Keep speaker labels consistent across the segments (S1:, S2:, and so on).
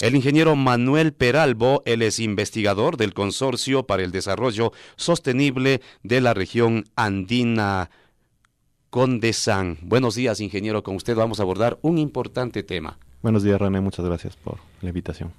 S1: El ingeniero Manuel Peralbo, él es investigador del Consorcio para el Desarrollo Sostenible de la Región Andina Condesán. Buenos días, ingeniero. Con usted vamos a abordar un importante tema.
S2: Buenos días, René. Muchas gracias por la invitación.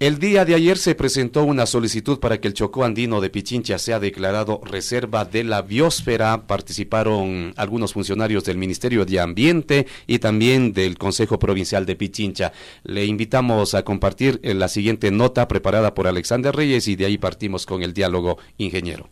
S1: El día de ayer se presentó una solicitud para que el Chocó Andino de Pichincha sea declarado reserva de la biosfera. Participaron algunos funcionarios del Ministerio de Ambiente y también del Consejo Provincial de Pichincha. Le invitamos a compartir eh, la siguiente nota preparada por Alexander Reyes y de ahí partimos con el diálogo, ingeniero.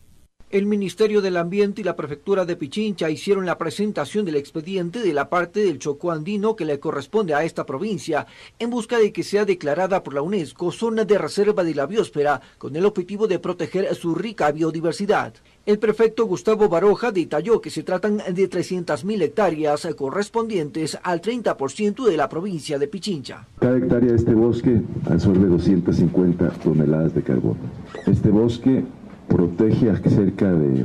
S3: El Ministerio del Ambiente y la Prefectura de Pichincha hicieron la presentación del expediente de la parte del Chocó Andino que le corresponde a esta provincia en busca de que sea declarada por la UNESCO zona de reserva de la biosfera con el objetivo de proteger su rica biodiversidad. El prefecto Gustavo Baroja detalló que se tratan de 300.000 hectáreas correspondientes al 30% de la provincia de Pichincha. Cada hectárea de este bosque
S1: absorbe 250 toneladas de carbono. Este bosque protege a cerca de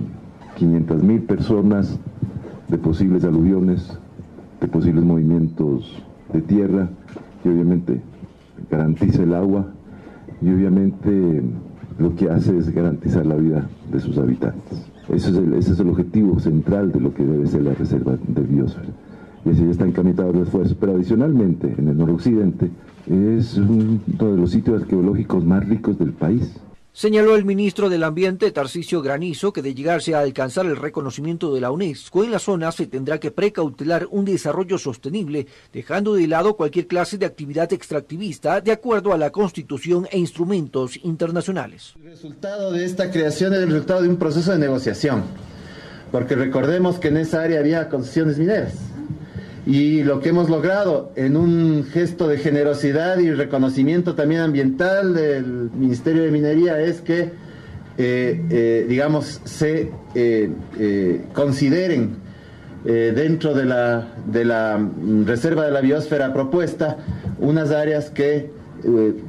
S1: 500.000 personas de posibles aluviones, de posibles movimientos de tierra y obviamente garantiza el agua y obviamente lo que hace es garantizar la vida de sus habitantes. Ese es el, objetivo central de lo que debe ser la reserva de biosfera. Y así está encaminado el esfuerzo. Pero adicionalmente, en el noroccidente, es uno de los sitios arqueológicos más ricos del país
S3: Señaló el ministro del Ambiente, Tarcisio Granizo, que de llegarse a alcanzar el reconocimiento de la UNESCO en la zona se tendrá que precautelar un desarrollo sostenible, dejando de lado cualquier clase de actividad extractivista de acuerdo a la Constitución e instrumentos internacionales. El resultado de esta creación
S2: es el resultado de un proceso de negociación, porque recordemos que en esa área había concesiones mineras y lo que hemos logrado en un gesto de generosidad y reconocimiento también ambiental del Ministerio de Minería es que, eh, eh, digamos, se eh, consideren dentro de la, de la mm, reserva de la biosfera propuesta unas áreas que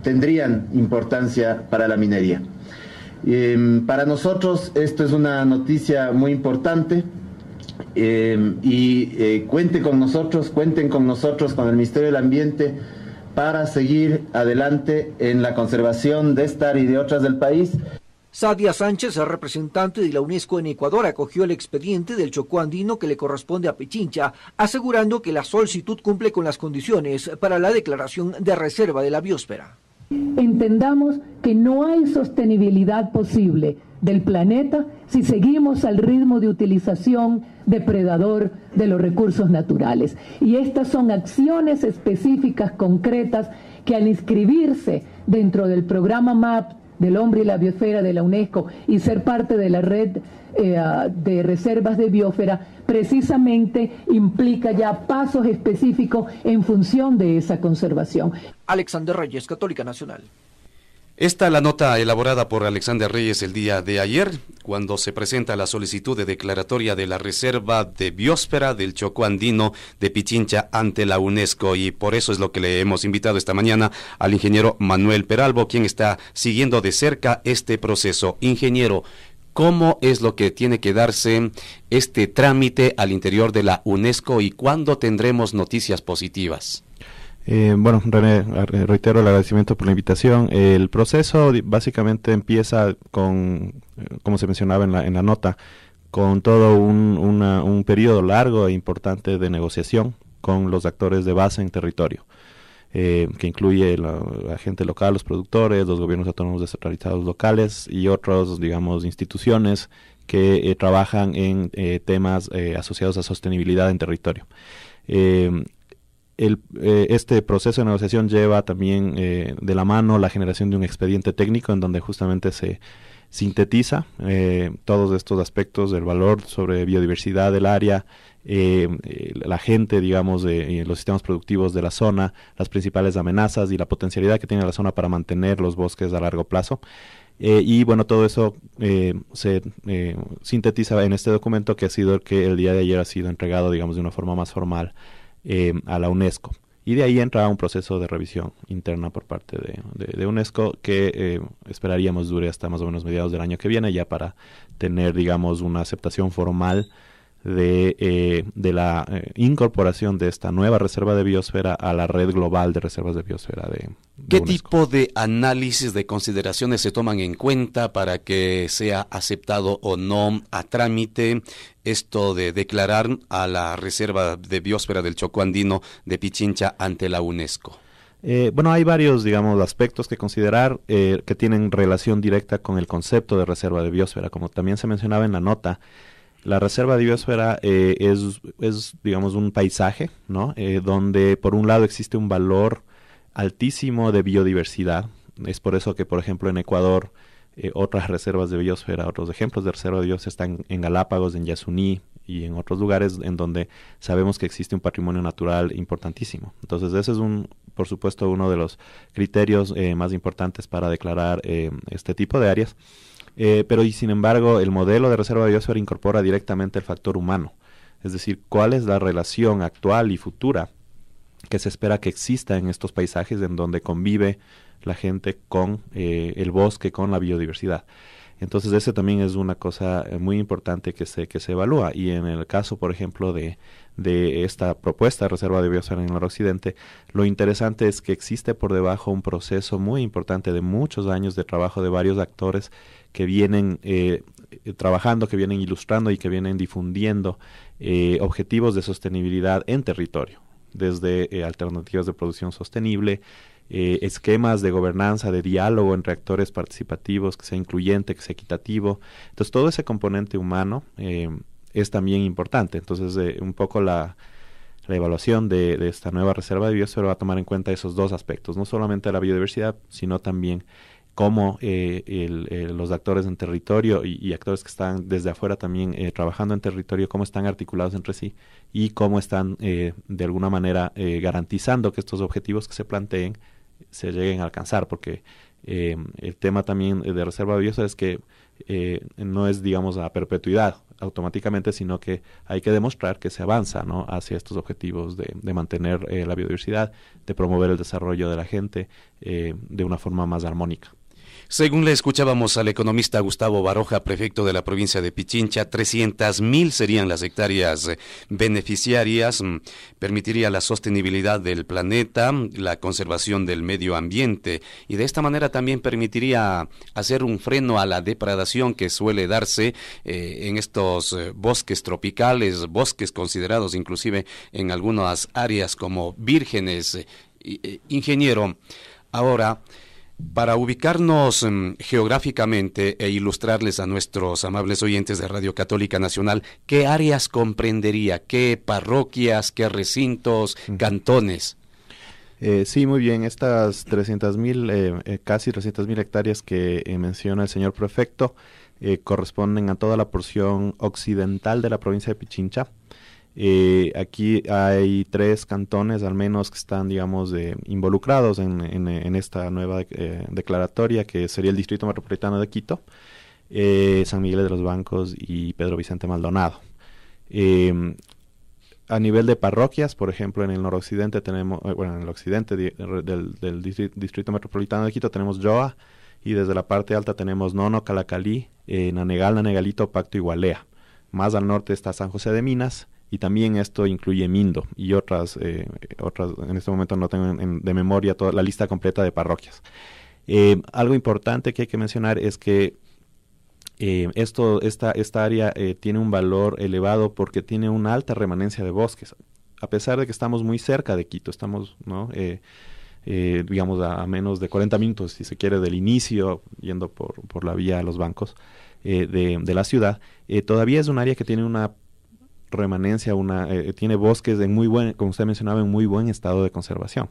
S2: tendrían importancia para la minería. Em, para nosotros esto es una noticia muy importante Em, y eh, cuente con nosotros, cuenten con nosotros, con el Ministerio del Ambiente, para seguir
S3: adelante en la conservación de esta y de otras del país. Sadia Sánchez, representante de la UNESCO en Ecuador, acogió el expediente del Chocó andino que le corresponde a Pichincha, asegurando que la solicitud cumple con las condiciones para la declaración de reserva de la biosfera. Entendamos que no hay sostenibilidad posible del planeta si seguimos al ritmo de utilización depredador de los recursos naturales. Y estas son acciones específicas, concretas, que al inscribirse dentro del programa MAP del hombre y la biosfera de la UNESCO y ser parte de la red eh, de reservas de biosfera, precisamente implica ya pasos específicos en función de esa conservación. Alexander Reyes, Católica Nacional.
S1: Esta la nota elaborada por Alexander Reyes el día de ayer, cuando se presenta la solicitud de declaratoria de la Reserva de Biosfera del Chocó Andino de Pichincha ante la UNESCO. Y por eso es lo que le hemos invitado esta mañana al ingeniero Manuel Peralvo, quien está siguiendo de cerca este proceso. Ingeniero, ¿cómo es lo que tiene que darse este trámite al interior de la UNESCO y cuándo tendremos noticias positivas?
S2: Eh, bueno, René, reitero el agradecimiento por la invitación. El proceso básicamente empieza con, eh, como se mencionaba en la, nota, con todo un, un periodo largo e importante de negociación con los actores de base en territorio, eh, que incluye la, gente local, los productores, los gobiernos autónomos descentralizados locales y otras, digamos, instituciones que eh, trabajan en temas asociados a sostenibilidad en territorio. Eh, este proceso de negociación lleva también eh, de la mano la generación de un expediente técnico en donde justamente se sintetiza eh, todos estos aspectos del valor sobre biodiversidad del área, la gente, digamos, de los sistemas productivos de la zona, las principales amenazas y la potencialidad que tiene la zona para mantener los bosques a largo plazo. y bueno, todo eso se sintetiza en este documento que ha sido el que el día de ayer ha sido entregado, digamos, de una forma más formal eh, a la UNESCO. Y de ahí entra un proceso de revisión interna por parte de, UNESCO que eh, esperaríamos dure hasta más o menos mediados del año que viene, ya para tener, digamos, una aceptación formal de, eh, de la eh, incorporación de esta nueva reserva de biosfera a la red global de reservas de biosfera de,
S1: ¿Qué tipo de análisis de consideraciones se toman en cuenta para que sea aceptado o no a trámite esto de declarar a la reserva de biosfera del Chocó Andino de Pichincha ante la UNESCO?
S2: Eh, bueno, hay varios, digamos, aspectos que considerar que tienen relación directa con el concepto de reserva de biosfera. Como también se mencionaba en la nota, la reserva de biosfera eh, es, digamos, un paisaje, ¿no? Eh, donde, por un lado, existe un valor altísimo de biodiversidad. Es por eso que, por ejemplo, en Ecuador, eh, otras reservas de biosfera, otros ejemplos de reserva de biosfera están en Galápagos, en Yasuní y en otros lugares en donde sabemos que existe un patrimonio natural importantísimo. Entonces, ese es un, por supuesto, uno de los criterios más importantes para declarar este tipo de áreas. Eh, pero y sin embargo, el modelo de reserva de incorpora directamente el factor humano, es decir, cuál es la relación actual y futura que se espera que exista en estos paisajes en donde convive la gente con eh, el bosque, con la biodiversidad. Entonces, ese también es una cosa eh, muy importante que se, que se evalúa. Y en el caso, por ejemplo, de, esta propuesta de reserva de biosfera en el noroccidente, lo interesante es que existe por debajo un proceso muy importante de muchos años de trabajo de varios actores que vienen eh, trabajando, que vienen ilustrando y que vienen difundiendo eh, objetivos de sostenibilidad en territorio desde eh, alternativas de producción sostenible, eh, esquemas de gobernanza, de diálogo entre actores participativos, que sea incluyente, que sea equitativo. Entonces, todo ese componente humano eh, es también importante. Entonces, eh, un poco la, la evaluación de, esta nueva reserva de biosfera va a tomar en cuenta esos dos aspectos, no solamente la biodiversidad, sino también cómo eh, eh, los actores en territorio y, actores que están desde afuera también eh, trabajando en territorio, cómo están articulados entre sí y cómo están de alguna manera garantizando que estos objetivos que se planteen se lleguen a alcanzar, porque el tema también de reserva biosa es que no es, digamos, a perpetuidad automáticamente, sino que hay que demostrar que se avanza hacia estos objetivos de mantener la biodiversidad, de promover el desarrollo de la gente de una forma más armónica. Según le escuchábamos al economista Gustavo Baroja,
S1: prefecto de la provincia de Pichincha, mil serían las hectáreas eh, beneficiarias, mm, permitiría la sostenibilidad del planeta, la conservación del medio ambiente y de esta manera también permitiría hacer un freno a la depredación que suele darse eh, en estos eh, bosques tropicales, bosques considerados inclusive en algunas áreas como vírgenes. ingeniero, ahora... Para ubicarnos em, geográficamente e ilustrarles a nuestros amables oyentes de Radio Católica Nacional, ¿qué áreas comprendería? ¿Qué parroquias, qué recintos, cantones?
S2: Eh, sí, muy bien. Estas 300.000, eh, eh, casi mil hectáreas que eh, menciona el señor prefecto corresponden a toda la porción occidental de la provincia de Pichincha. Eh, aquí hay tres cantones al menos que están, digamos, involucrados en, esta nueva eh, declaratoria, que sería el Distrito Metropolitano de Quito, eh, San Miguel de los Bancos y Pedro Vicente Maldonado. a nivel de parroquias, por ejemplo, en el noroccidente tenemos, bueno, en el occidente del, distrito, Metropolitano de Quito tenemos Joa y desde la parte alta tenemos Nono, Calacalí, Nanegal, Nanegalito, Pacto y Más al norte está San José de Minas, y también esto incluye Mindo y otras, eh, otras en este momento no tengo de memoria toda la lista completa de parroquias. Eh, algo importante que hay que mencionar es que eh, esto, esta, esta área tiene un valor elevado porque tiene una alta remanencia de bosques, a pesar de que estamos muy cerca de Quito, estamos, digamos, a, menos de 40 minutos, si se quiere, del inicio, yendo por, la vía a los bancos de, la ciudad, todavía es un área que tiene una remanencia, una, eh, eh, tiene bosques en muy buen, como usted mencionaba, en muy buen estado de conservación.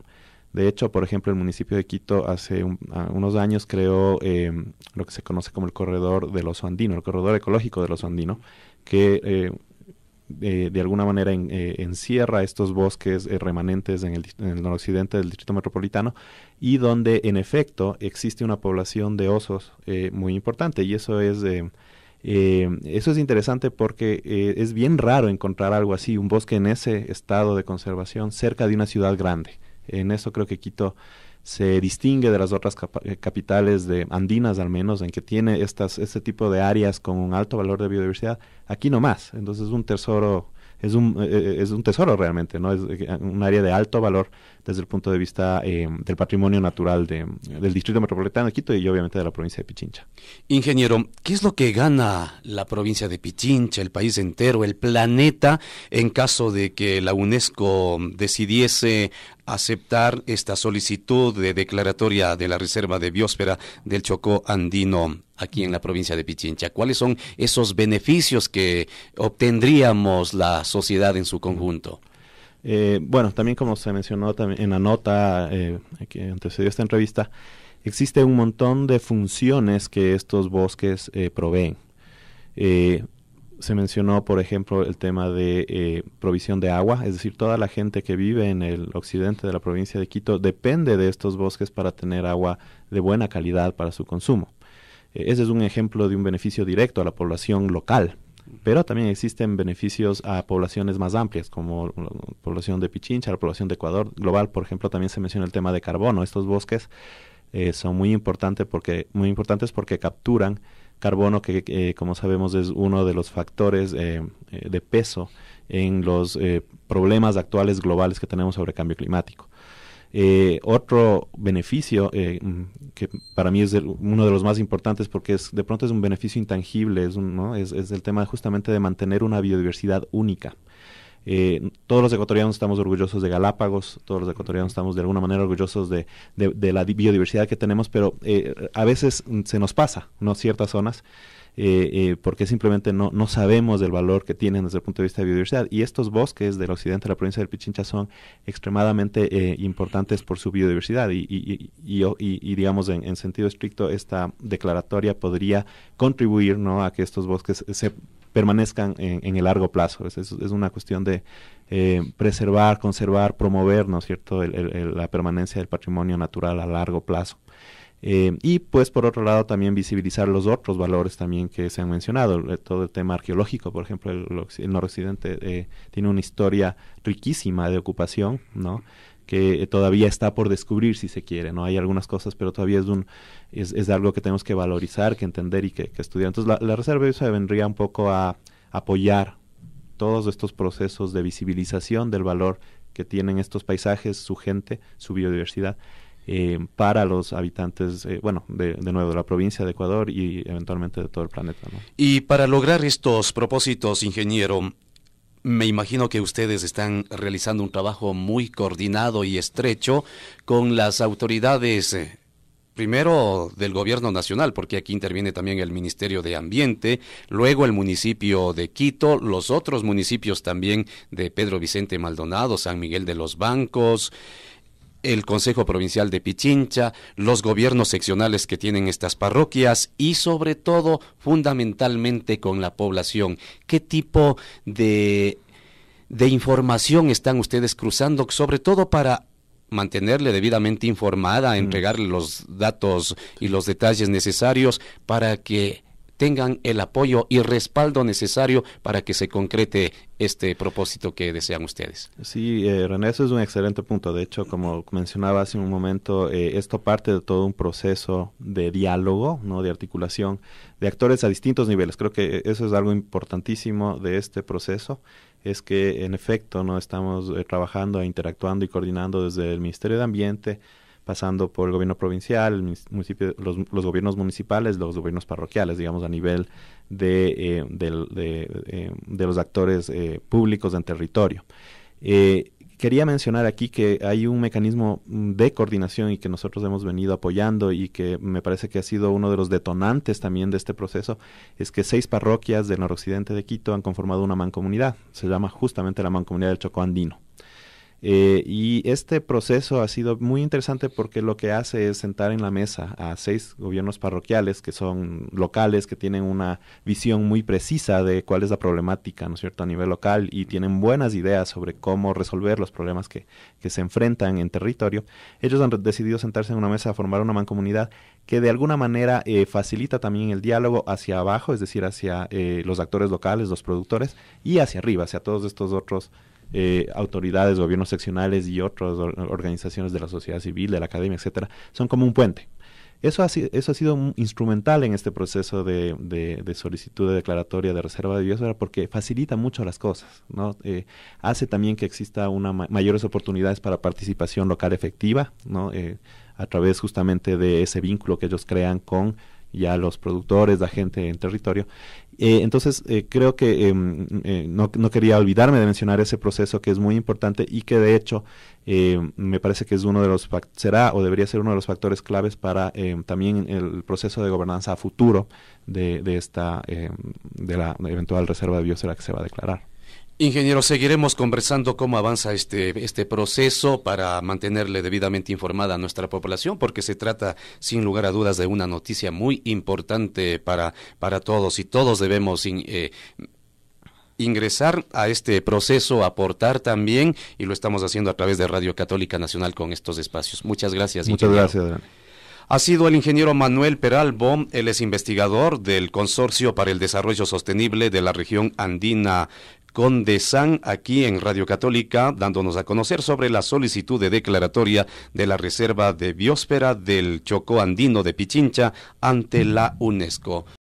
S2: De hecho, por ejemplo, el municipio de Quito hace unos años creó em, lo que se conoce como el corredor del oso andino, el corredor ecológico del oso andino, que eh, de, alguna manera encierra estos bosques remanentes en el, noroccidente del distrito metropolitano y donde en efecto existe una población de osos muy importante y eso es em, eh, eso es interesante porque eh, es bien raro encontrar algo así, un bosque en ese estado de conservación cerca de una ciudad grande. En eso creo que Quito se distingue de las otras eh, capitales de andinas al menos, en que tiene estas, este tipo de áreas con un alto valor de biodiversidad, aquí no más. Entonces es un tesoro es un, eh, eh, es un tesoro realmente, ¿no? Es eh, un área de alto valor desde el punto de vista del patrimonio natural del Distrito Metropolitano de Quito y obviamente de la provincia de Pichincha. Ingeniero, ¿qué es lo que
S1: gana la provincia de Pichincha, el país entero, el planeta, en caso de que la UNESCO decidiese aceptar esta solicitud de declaratoria de la Reserva de Biosfera del Chocó Andino aquí en la provincia de Pichincha? ¿Cuáles son esos beneficios que obtendríamos la sociedad en su conjunto?
S2: Eh, bueno, también como se mencionó en la nota eh, que antecedió esta entrevista, existe un montón de funciones que estos bosques eh, proveen se mencionó, por ejemplo, el tema de eh, provisión de agua, es decir, toda la gente que vive en el occidente de la provincia de Quito depende de estos bosques para tener agua de buena calidad para su consumo. Eh, ese es un ejemplo de un beneficio directo a la población local, pero también existen beneficios a poblaciones más amplias, como la eh, población de Pichincha, la población de Ecuador global, por ejemplo, también se menciona el tema de carbono. Estos bosques son muy, importante porque, muy importantes porque capturan carbono que, eh, como sabemos, es uno de los factores eh, eh, de peso en los problemas actuales globales que tenemos sobre cambio climático. otro beneficio que para mí es uno de los más importantes porque es de pronto es un beneficio intangible, es, ¿no? es, es, el tema justamente de mantener una biodiversidad única. Eh, todos los ecuatorianos estamos orgullosos de Galápagos, todos los ecuatorianos estamos de alguna manera orgullosos de, la biodiversidad que tenemos, pero eh, a veces se nos pasa, ¿no? Ciertas zonas. Eh, porque simplemente no, no sabemos del valor que tienen desde el punto de vista de biodiversidad. Y estos bosques del occidente de la provincia del Pichincha son extremadamente importantes por su biodiversidad y, digamos, en, en, sentido estricto, esta declaratoria podría contribuir ¿no? a que estos bosques se permanezcan en, el largo plazo. Es, una cuestión de eh, preservar, conservar, promover, ¿no es cierto?, la permanencia del patrimonio natural a largo plazo. Eh, y pues por otro lado también visibilizar los otros valores también que se han mencionado, todo el tema arqueológico, por ejemplo, el, noroccidente eh, tiene una historia riquísima de ocupación, ¿no? que todavía está por descubrir si se quiere, ¿no? Hay algunas cosas, pero todavía es, un, es, algo que tenemos que valorizar, que entender y que, que estudiar. Entonces la, reserva se vendría un poco a apoyar todos estos procesos de visibilización del valor que tienen estos paisajes, su gente, su biodiversidad, eh, para los habitantes, eh, bueno, de, nuevo, de la provincia de Ecuador y eventualmente de todo el planeta.
S1: Y para lograr estos propósitos, ingeniero, me imagino que ustedes están realizando un trabajo muy coordinado y estrecho con las autoridades eh, primero del gobierno nacional, porque aquí interviene también el Ministerio de Ambiente, luego el municipio de Quito, los otros municipios también de Pedro Vicente Maldonado, San Miguel de los Bancos, el Consejo Provincial de Pichincha, los gobiernos seccionales que tienen estas parroquias y sobre todo fundamentalmente con la población. ¿Qué tipo de, información están ustedes cruzando, sobre todo para mantenerle debidamente informada, mm. entregarle los datos y los detalles necesarios para que tengan el apoyo y respaldo necesario para que se concrete este propósito que desean ustedes.
S2: Sí, eh, René, eso es un excelente punto. De hecho, como mencionaba hace un momento, eh, esto parte de todo un proceso de diálogo, no de articulación, de actores a distintos niveles. Creo que eso es algo importantísimo de este proceso es que en efecto no estamos eh, trabajando, e interactuando y coordinando desde el Ministerio de Ambiente, pasando por el gobierno provincial, los, gobiernos municipales, los gobiernos parroquiales, digamos, a nivel de, eh, eh, los actores eh, públicos en territorio. quería mencionar aquí que hay un mecanismo mm, de coordinación y que nosotros hemos venido apoyando y que me parece que ha sido uno de los detonantes también de este proceso, es que seis parroquias del noroccidente de Quito han conformado una mancomunidad, se llama justamente la mancomunidad del Chocó Andino. Eh, y este proceso ha sido muy interesante porque lo que hace es sentar en la mesa a seis gobiernos parroquiales que son locales, que tienen una visión muy precisa de cuál es la problemática, ¿no es cierto?, a nivel local y tienen buenas ideas sobre cómo resolver los problemas que, que se enfrentan en territorio. Ellos han decidido sentarse en una mesa a formar una mancomunidad que de alguna manera eh, facilita también el diálogo hacia abajo, es decir, hacia eh, los actores locales, los productores, y hacia arriba, hacia todos estos otros eh, autoridades, gobiernos seccionales y otras organizaciones de la sociedad civil, de la academia, etcétera, son como un puente. Eso ha, sido, eso ha sido instrumental en este proceso de, solicitud de declaratoria de reserva de biosfera porque facilita mucho las cosas, ¿no? Eh, hace también que exista una mayores oportunidades para participación local efectiva, ¿no? Eh, a través justamente de ese vínculo que ellos crean con ya los productores, la gente en territorio. Eh, entonces, eh, creo que em, eh, no, quería olvidarme de mencionar ese proceso que es muy importante y que de hecho em, me parece que es uno de los será o debería ser uno de los factores claves para em, también el proceso de gobernanza futuro de, de esta de la eventual reserva de biosfera que se va a declarar.
S1: Ingeniero, seguiremos
S2: conversando cómo
S1: avanza este, este, proceso para mantenerle debidamente informada a nuestra población, porque se trata, sin lugar a dudas, de una noticia muy importante para, para todos y todos debemos eh, ingresar a este proceso, aportar también, y lo estamos haciendo a través de Radio Católica Nacional con estos espacios. Muchas gracias. Muchas gracias, Adrián. Ha sido el ingeniero Manuel Peralbo, él es investigador del Consorcio para el Desarrollo Sostenible de la Región Andina Conde San, aquí en Radio Católica, dándonos a conocer sobre la solicitud de declaratoria de la Reserva de Biosfera del Chocó Andino de Pichincha ante la UNESCO.